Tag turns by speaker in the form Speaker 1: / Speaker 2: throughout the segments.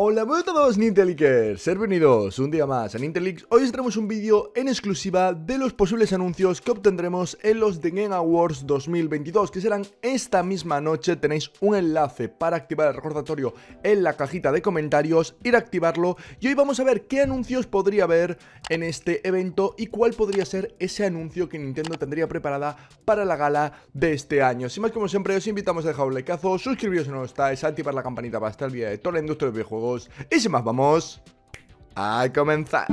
Speaker 1: Hola, a todos Nintelikers, bienvenidos un día más a Nintelix. Hoy os traemos un vídeo en exclusiva de los posibles anuncios que obtendremos en los The Game Awards 2022, que serán esta misma noche. Tenéis un enlace para activar el recordatorio en la cajita de comentarios, ir a activarlo. Y hoy vamos a ver qué anuncios podría haber en este evento y cuál podría ser ese anuncio que Nintendo tendría preparada para la gala de este año. Sin más, como siempre, os invitamos a dejar un likeazo, suscribiros si no lo estáis, activar la campanita para estar al día de toda la industria de videojuegos. Y sin más, vamos a comenzar.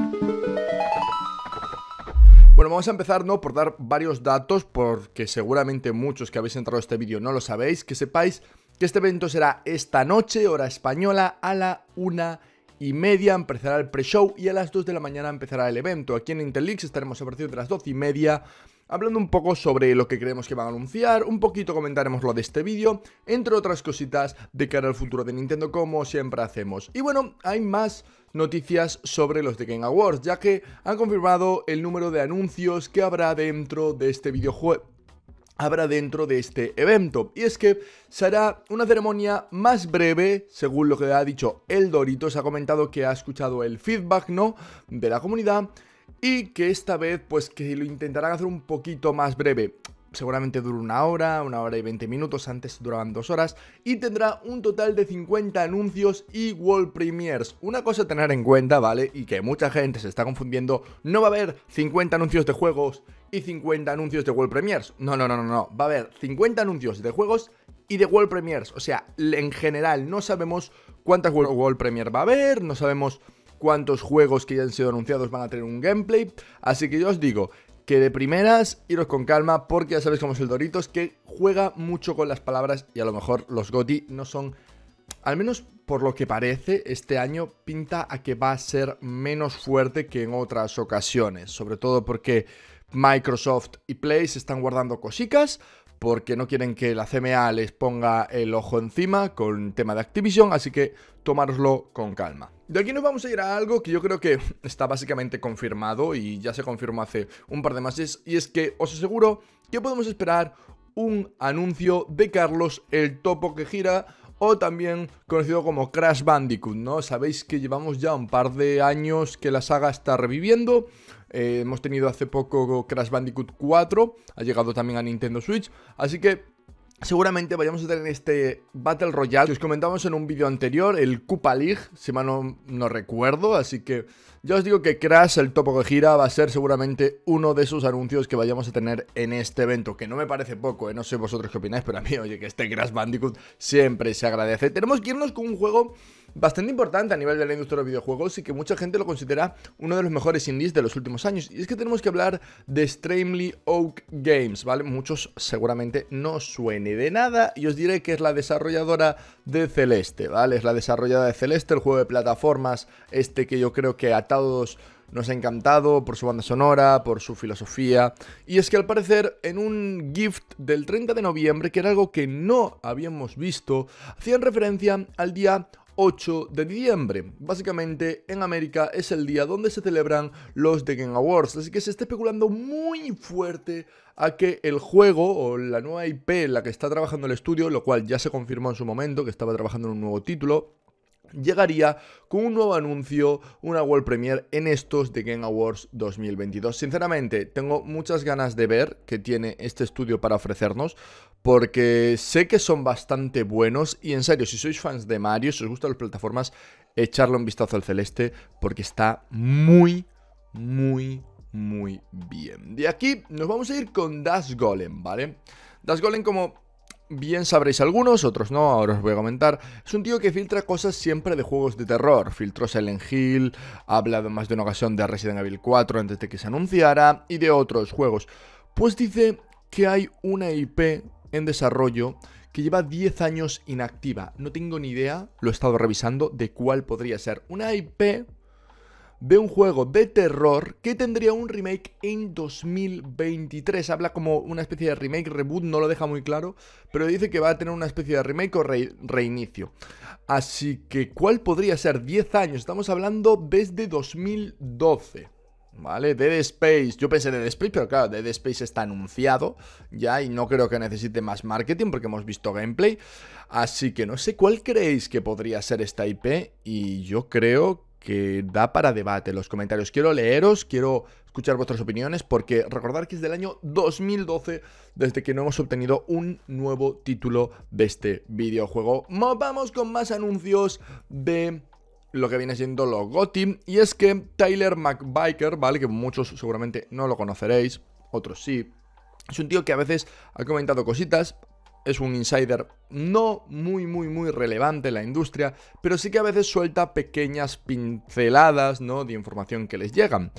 Speaker 1: Bueno, vamos a empezar ¿no? por dar varios datos, porque seguramente muchos que habéis entrado a este vídeo no lo sabéis, que sepáis que este evento será esta noche, hora española, a la una y media empezará el pre-show y a las dos de la mañana empezará el evento. Aquí en Interlix estaremos a partir de las 12 y media hablando un poco sobre lo que creemos que van a anunciar, un poquito comentaremos lo de este vídeo, entre otras cositas de cara al futuro de Nintendo como siempre hacemos. Y bueno, hay más noticias sobre los The Game Awards, ya que han confirmado el número de anuncios que habrá dentro de este videojuego habrá dentro de este evento. Y es que será una ceremonia más breve, según lo que ha dicho el Doritos. Ha comentado que ha escuchado el feedback, ¿no? De la comunidad y que esta vez pues que lo intentarán hacer un poquito más breve. Seguramente dura una hora, una hora y 20 minutos, antes duraban dos horas, y tendrá un total de 50 anuncios y World premiers. Una cosa a tener en cuenta, ¿vale? Y que mucha gente se está confundiendo, no va a haber 50 anuncios de juegos y 50 anuncios de World premiers. No, no, no, no, no, va a haber 50 anuncios de juegos y de World Premiers. O sea, en general no sabemos cuántas World, Premiers va a haber, no sabemos ¿Cuántos juegos que ya han sido anunciados van a tener un gameplay. Así que yo os digo que de primeras iros con calma porque ya sabéis cómo es el Doritos, que juega mucho con las palabras y a lo mejor los GOTI no son, al menos por lo que parece, este año pinta a que va a ser menos fuerte que en otras ocasiones, sobre todo porque Microsoft y Play se están guardando cositas porque no quieren que la CMA les ponga el ojo encima con tema de Activision, así que tomároslo con calma. De aquí nos vamos a ir a algo que yo creo que está básicamente confirmado y ya se confirmó hace un par de meses, y es que os aseguro que podemos esperar un anuncio de Carlos el topo que gira o también conocido como Crash Bandicoot, ¿no? Sabéis que llevamos ya un par de años que la saga está reviviendo. Eh, hemos tenido hace poco Crash Bandicoot 4, ha llegado también a Nintendo Switch, así que Seguramente vayamos a tener este Battle Royale que os comentamos en un vídeo anterior, el Cupa League, si mal no, recuerdo, así que yo os digo que Crash, el topo que gira, va a ser seguramente uno de esos anuncios que vayamos a tener en este evento, que no me parece poco, ¿eh? no sé vosotros qué opináis, pero a mí, oye, que este Crash Bandicoot siempre se agradece. Tenemos que irnos con un juego bastante importante a nivel de la industria de videojuegos y que mucha gente lo considera uno de los mejores indies de los últimos años. Y es que tenemos que hablar de Extremely Oak Games, ¿vale? Muchos seguramente no suene de nada y os diré que es la desarrolladora de Celeste, ¿vale? Es la desarrolladora de Celeste, el juego de plataformas este que yo creo que a todos nos ha encantado por su banda sonora, por su filosofía. Y es que al parecer en un gift del 30 de noviembre, que era algo que no habíamos visto, hacían referencia al día 8 de diciembre. Básicamente en América es el día donde se celebran los The Game Awards, así que se está especulando muy fuerte a que el juego o la nueva IP en la que está trabajando el estudio, lo cual ya se confirmó en su momento que estaba trabajando en un nuevo título, llegaría con un nuevo anuncio, una World Premiere en estos de Game Awards 2022. Sinceramente, tengo muchas ganas de ver qué tiene este estudio para ofrecernos, porque sé que son bastante buenos y en serio, si sois fans de Mario, si os gustan las plataformas, echarle un vistazo al celeste, porque está muy, muy, muy bien. De aquí nos vamos a ir con Dash Golem, ¿vale? Dash Golem, como Bien sabréis algunos, otros no, ahora os voy a comentar. Es un tío que filtra cosas siempre de juegos de terror. Filtró Silent Hill, ha hablado más de una ocasión de Resident Evil 4 antes de que se anunciara y de otros juegos. Pues dice que hay una IP en desarrollo que lleva 10 años inactiva. No tengo ni idea, lo he estado revisando, de cuál podría ser. Una IP de un juego de terror que tendría un remake en 2023. Habla como una especie de remake, reboot, no lo deja muy claro, pero dice que va a tener una especie de remake o reinicio. Así que, ¿cuál podría ser? 10 años, estamos hablando desde 2012. ¿Vale? Dead Space. Yo pensé Dead Space, pero claro, Dead Space está anunciado ya y no creo que necesite más marketing porque hemos visto gameplay. Así que no sé cuál creéis que podría ser esta IP y yo creo que da para debate los comentarios. Quiero leeros, quiero escuchar vuestras opiniones, porque recordar que es del año 2012 desde que no hemos obtenido un nuevo título de este videojuego. Vamos con más anuncios de lo que viene siendo los GOTY, y es que Tyler McBiker, ¿vale? Que muchos seguramente no lo conoceréis, otros sí. Es un tío que a veces ha comentado cositas, es un insider no muy, muy, muy relevante en la industria, pero sí que a veces suelta pequeñas pinceladas ¿no? de información que les llegan.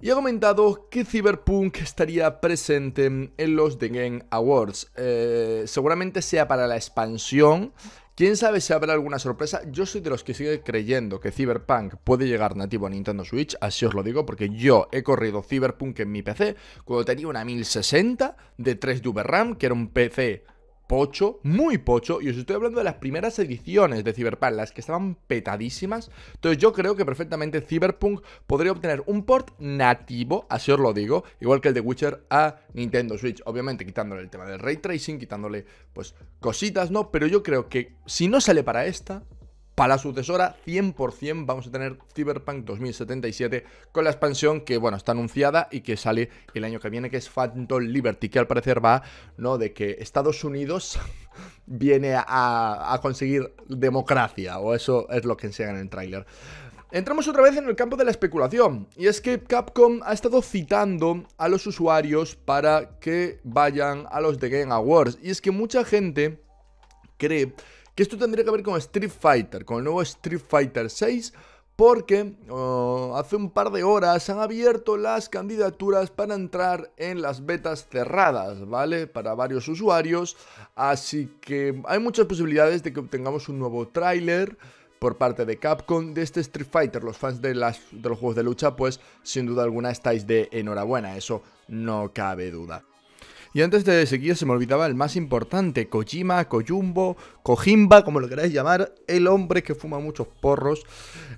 Speaker 1: Y ha comentado que Cyberpunk estaría presente en los The Game Awards. Eh, seguramente sea para la expansión. Quién sabe si habrá alguna sorpresa. Yo soy de los que sigue creyendo que Cyberpunk puede llegar nativo a Nintendo Switch. Así os lo digo, porque yo he corrido Cyberpunk en mi PC cuando tenía una 1060 de 3 GB RAM, que era un PC pocho, muy pocho, y os estoy hablando de las primeras ediciones de Cyberpunk, las que estaban petadísimas. Entonces yo creo que perfectamente Cyberpunk podría obtener un port nativo, así os lo digo, igual que el de Witcher a Nintendo Switch, obviamente quitándole el tema del ray tracing, quitándole pues cositas, ¿no? Pero yo creo que si no sale para esta, para la sucesora 100% vamos a tener Cyberpunk 2077 con la expansión que, bueno, está anunciada y que sale el año que viene, que es Phantom Liberty, que al parecer va, ¿no? De que Estados Unidos viene a, conseguir democracia, o eso es lo que enseñan en el tráiler. Entramos otra vez en el campo de la especulación, y es que Capcom ha estado citando a los usuarios para que vayan a los The Game Awards, y es que mucha gente cree que esto tendría que ver con Street Fighter, con el nuevo Street Fighter 6 porque oh, hace un par de horas han abierto las candidaturas para entrar en las betas cerradas, ¿vale? Para varios usuarios, así que hay muchas posibilidades de que obtengamos un nuevo tráiler por parte de Capcom de este Street Fighter. Los fans de los juegos de lucha, pues sin duda alguna estáis de enhorabuena, eso no cabe duda. Y antes de seguir se me olvidaba el más importante, Kojima, Kojumbo, Kojimba, como lo queráis llamar, el hombre que fuma muchos porros.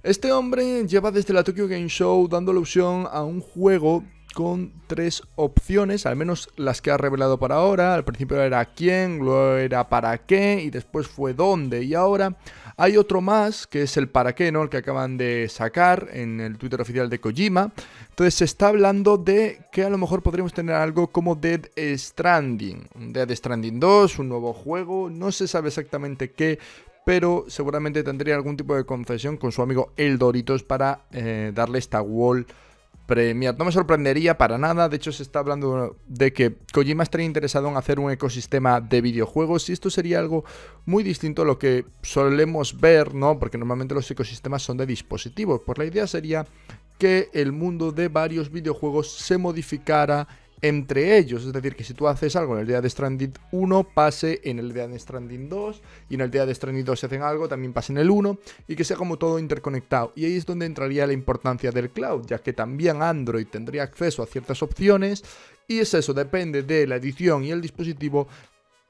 Speaker 1: Este hombre lleva desde la Tokyo Game Show dando alusión a un juego con tres opciones, al menos las que ha revelado para ahora. Al principio era quién, luego era para qué y después fue dónde. Y ahora hay otro más que es el para qué, ¿no? El que acaban de sacar en el Twitter oficial de Kojima. Entonces se está hablando de que a lo mejor podríamos tener algo como Dead Stranding, Dead Stranding 2, un nuevo juego, no se sabe exactamente qué, pero seguramente tendría algún tipo de concesión con su amigo El Doritos para eh, darle esta wall no me sorprendería para nada, de hecho se está hablando de que Kojima estaría interesado en hacer un ecosistema de videojuegos y esto sería algo muy distinto a lo que solemos ver, ¿no? Porque normalmente los ecosistemas son de dispositivos, pues la idea sería que el mundo de varios videojuegos se modificara entre ellos. Es decir, que si tú haces algo en el día de Stranding 1, pase en el día de Stranding 2, y en el día de Stranding 2 se hacen algo, también pase en el 1, y que sea como todo interconectado. Y ahí es donde entraría la importancia del cloud, ya que también Android tendría acceso a ciertas opciones, y es eso, depende de la edición y el dispositivo,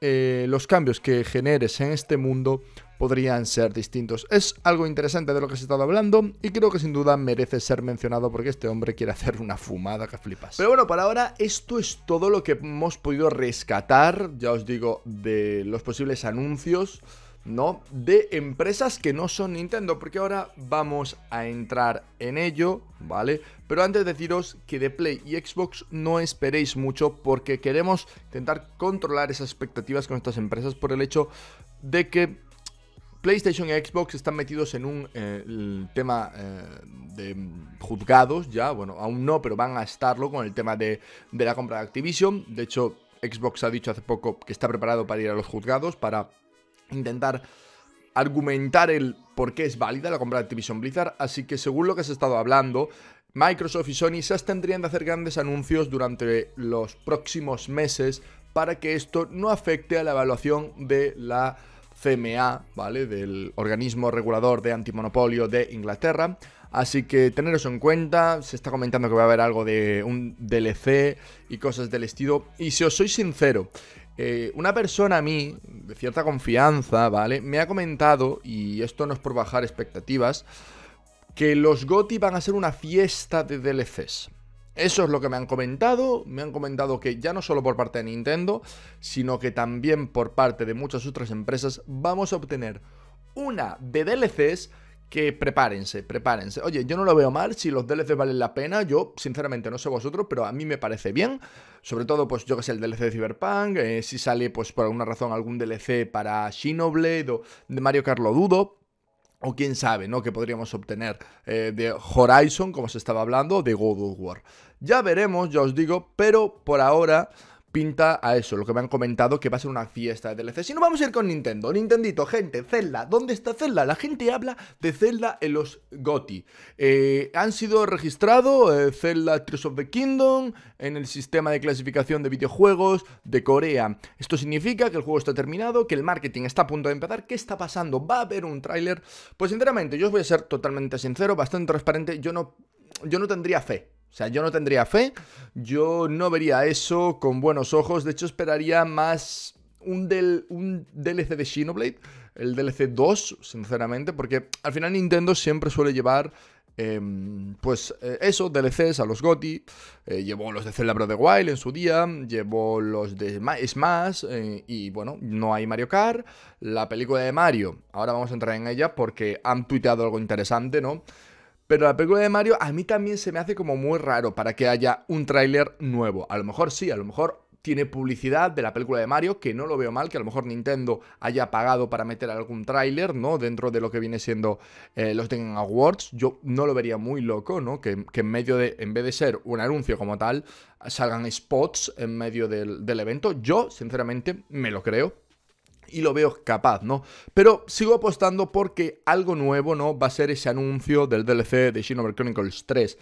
Speaker 1: eh, los cambios que generes en este mundo podrían ser distintos. Es algo interesante de lo que se ha estado hablando y creo que sin duda merece ser mencionado porque este hombre quiere hacer una fumada que flipas. Pero bueno, para ahora esto es todo lo que hemos podido rescatar, ya os digo, de los posibles anuncios. ¿no? De empresas que no son Nintendo, porque ahora vamos a entrar en ello, ¿vale? Pero antes deciros que de Play y Xbox no esperéis mucho porque queremos intentar controlar esas expectativas con estas empresas por el hecho de que PlayStation y Xbox están metidos en un eh, tema eh, de juzgados, ya, bueno, aún no, pero van a estarlo con el tema de, la compra de Activision. De hecho, Xbox ha dicho hace poco que está preparado para ir a los juzgados, para intentar argumentar el por qué es válida la compra de Activision Blizzard. Así que según lo que se estado hablando, Microsoft y Sony se tendrían de hacer grandes anuncios durante los próximos meses para que esto no afecte a la evaluación de la CMA, ¿vale? Del organismo regulador de antimonopolio de Inglaterra. Así que teneros en cuenta, se está comentando que va a haber algo de un DLC y cosas del estilo. Y si os soy sincero, eh, una persona a mí, de cierta confianza, ¿vale? Me ha comentado, y esto no es por bajar expectativas, que los GOTI van a ser una fiesta de DLCs. Eso es lo que me han comentado. Me han comentado que ya no solo por parte de Nintendo, sino que también por parte de muchas otras empresas vamos a obtener una de DLCs que prepárense, prepárense. Oye, yo no lo veo mal, si los DLCs valen la pena, yo sinceramente no sé vosotros, pero a mí me parece bien. Sobre todo, pues yo que sé, el DLC de Cyberpunk, eh, si sale pues por alguna razón algún DLC para Shinoblade o de Mario Carlos dudo, o quién sabe, ¿no? Que podríamos obtener eh, de Horizon, como se estaba hablando, de God of War. Ya veremos, ya os digo, pero por ahora pinta a eso, lo que me han comentado, que va a ser una fiesta de DLC. Si no, vamos a ir con Nintendo. Nintendito, gente, Zelda. ¿Dónde está Zelda? La gente habla de Zelda en los GOTI. Eh, han sido registrados eh, Zelda Tears of the Kingdom en el sistema de clasificación de videojuegos de Corea. Esto significa que el juego está terminado, que el marketing está a punto de empezar. ¿Qué está pasando? ¿Va a haber un tráiler? Pues sinceramente, yo os voy a ser totalmente sincero, bastante transparente. Yo no, yo no tendría fe o sea, yo no tendría fe, yo no vería eso con buenos ojos, de hecho esperaría más un, del, DLC de Shinoblade. el DLC 2, sinceramente, porque al final Nintendo siempre suele llevar em, pues eh, eso, DLCs a los GOTI, eh, llevó los de Celebro de Wild en su día, llevó los de Smash, eh, y bueno, no hay Mario Kart, la película de Mario, ahora vamos a entrar en ella porque han tuiteado algo interesante, ¿no? Pero la película de Mario a mí también se me hace como muy raro para que haya un tráiler nuevo. A lo mejor sí, a lo mejor tiene publicidad de la película de Mario, que no lo veo mal, que a lo mejor Nintendo haya pagado para meter algún tráiler, ¿no? Dentro de lo que viene siendo eh, los Tengan Awards. Yo no lo vería muy loco, ¿no? Que, en medio de, en vez de ser un anuncio como tal, salgan spots en medio del evento. Yo, sinceramente, me lo creo, y lo veo capaz, ¿no? Pero sigo apostando porque algo nuevo, ¿no? Va a ser ese anuncio del DLC de Xenover Chronicles 3.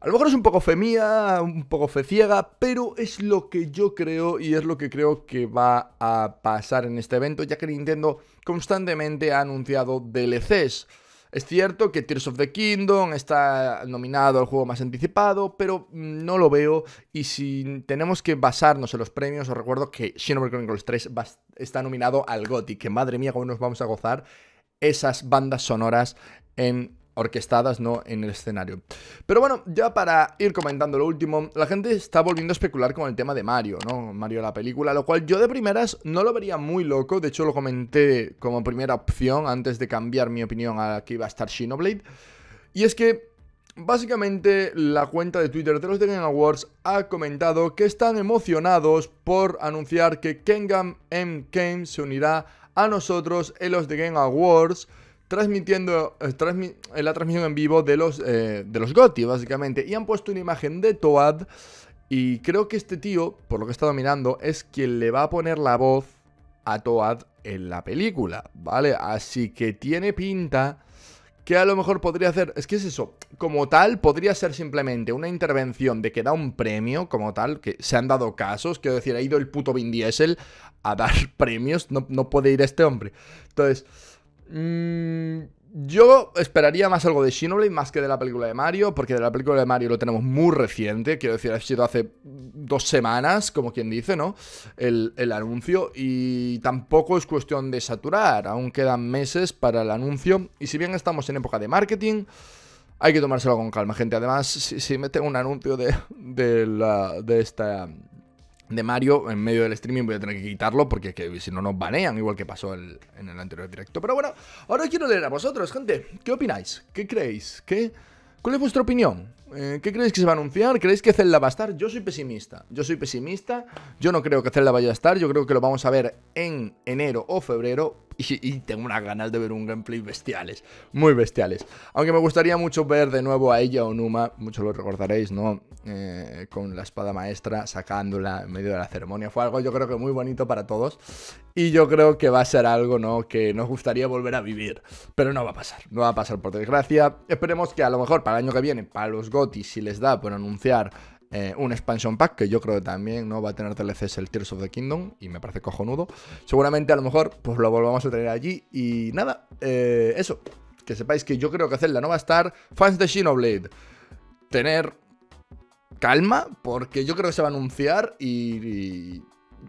Speaker 1: A lo mejor es un poco fe mía, un poco fe ciega, pero es lo que yo creo y es lo que creo que va a pasar en este evento, ya que Nintendo constantemente ha anunciado DLCs. Es cierto que Tears of the Kingdom está nominado al juego más anticipado, pero no lo veo. Y si tenemos que basarnos en los premios, os recuerdo que Xenoblade Chronicles 3 está nominado al GOTY, que madre mía, cómo nos vamos a gozar esas bandas sonoras en orquestadas ¿no? en el escenario. Pero bueno, ya para ir comentando lo último, la gente está volviendo a especular con el tema de Mario, ¿no? Mario la película, lo cual yo de primeras no lo vería muy loco, de hecho lo comenté como primera opción antes de cambiar mi opinión a que iba a estar Shinoblade, y es que Básicamente, la cuenta de Twitter de los The Game Awards ha comentado que están emocionados por anunciar que Kengam M. Kane se unirá a nosotros en los The Game Awards transmitiendo eh, eh, la transmisión en vivo de los, eh, de los GOTY, básicamente. Y han puesto una imagen de Toad. Y creo que este tío, por lo que he estado mirando, es quien le va a poner la voz a Toad en la película, ¿vale? Así que tiene pinta que a lo mejor podría hacer... Es que es eso, como tal, podría ser simplemente una intervención de que da un premio, como tal, que se han dado casos, quiero decir, ha ido el puto Vin Diesel a dar premios, no, no puede ir este hombre. Entonces Mm, yo esperaría más algo de Shinobi más que de la película de Mario, porque de la película de Mario lo tenemos muy reciente, quiero decir, ha sido hace dos semanas, como quien dice, ¿no? El, anuncio, y tampoco es cuestión de saturar, aún quedan meses para el anuncio, y si bien estamos en época de marketing, hay que tomárselo con calma, gente. Además, si, si meten un anuncio de, de, la, de esta de Mario en medio del streaming. Voy a tener que quitarlo porque si no nos banean, igual que pasó en el anterior directo. Pero bueno, ahora quiero leer a vosotros, gente. ¿Qué opináis? ¿Qué creéis? ¿Qué, ¿Cuál es vuestra opinión? Eh, ¿Qué creéis que se va a anunciar? ¿Creéis que Zelda va a estar? Yo soy pesimista. Yo soy pesimista. Yo no creo que Zelda vaya a estar. Yo creo que lo vamos a ver en enero o febrero y, tengo unas ganas de ver un gameplay bestiales, muy bestiales. Aunque me gustaría mucho ver de nuevo a ella o Numa Muchos lo recordaréis, ¿no? Eh, con la espada maestra sacándola en medio de la ceremonia. Fue algo yo creo que muy bonito para todos. Y yo creo que va a ser algo, ¿no? Que nos gustaría volver a vivir. Pero no va a pasar, no va a pasar por desgracia. Esperemos que a lo mejor para el año que viene, para los GOTIS, si les da por anunciar eh, un expansion pack que yo creo que también no va a tener DLCs el Tears of the Kingdom y me parece cojonudo. Seguramente a lo mejor pues lo volvamos a tener allí y nada, eh, eso. Que sepáis que yo creo que Zelda no va a estar. Fans de Xenoblade, tener calma porque yo creo que se va a anunciar y,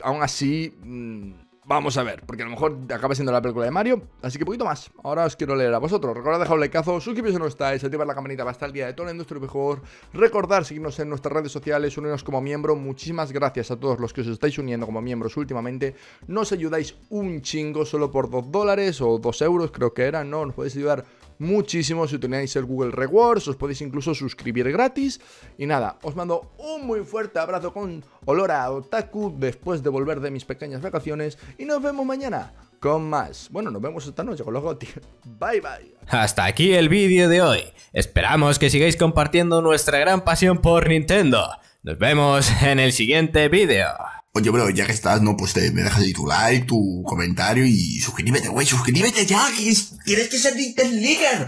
Speaker 1: aún así... Mm, Vamos a ver, porque a lo mejor acaba siendo la película de Mario. Así que poquito más. Ahora os quiero leer a vosotros. Recordad dejar un likeazo, suscribiros si no estáis, activar la campanita para estar al día de toda la industria mejor. Recordar seguirnos en nuestras redes sociales, unirnos como miembro. Muchísimas gracias a todos los que os estáis uniendo como miembros últimamente. Nos ayudáis un chingo solo por 2 dólares o 2 euros, creo que era, ¿no? Nos podéis ayudar muchísimo si tenéis el Google Rewards, os podéis incluso suscribir gratis. Y nada, os mando un muy fuerte abrazo con olor a otaku después de volver de mis pequeñas vacaciones y nos vemos mañana con más. Bueno, nos vemos esta noche con los tío. Bye bye. Hasta aquí el vídeo de hoy. Esperamos que sigáis compartiendo nuestra gran pasión por Nintendo. Nos vemos en el siguiente vídeo. Oye, bro, ya que estás, no, pues te, me dejas ahí tu like, tu comentario y suscríbete, güey, suscríbete ya, que tienes que ser League